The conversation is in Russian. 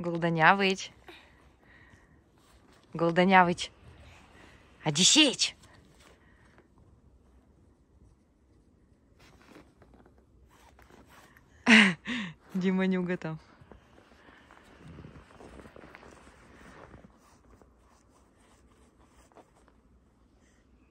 Голданявыч. Голданявыч. Одиссеич. Дима Нюга там.